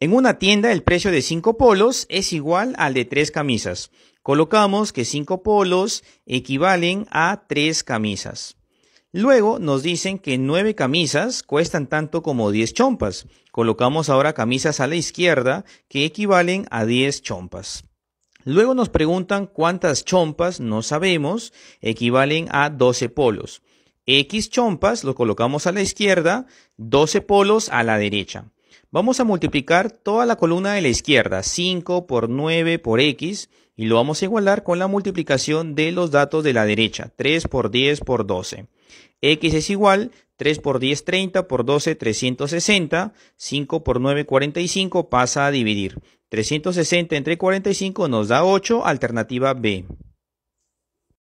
En una tienda el precio de 5 polos es igual al de 3 camisas. Colocamos que 5 polos equivalen a 3 camisas. Luego nos dicen que 9 camisas cuestan tanto como 10 chompas. Colocamos ahora camisas a la izquierda que equivalen a 10 chompas. Luego nos preguntan cuántas chompas, no sabemos, equivalen a 12 polos. X chompas lo colocamos a la izquierda, 12 polos a la derecha. Vamos a multiplicar toda la columna de la izquierda, 5 por 9 por x, y lo vamos a igualar con la multiplicación de los datos de la derecha, 3 por 10 por 12. x es igual, 3 por 10, 30, por 12, 360, 5 por 9, 45, pasa a dividir. 360 entre 45 nos da 8, alternativa B.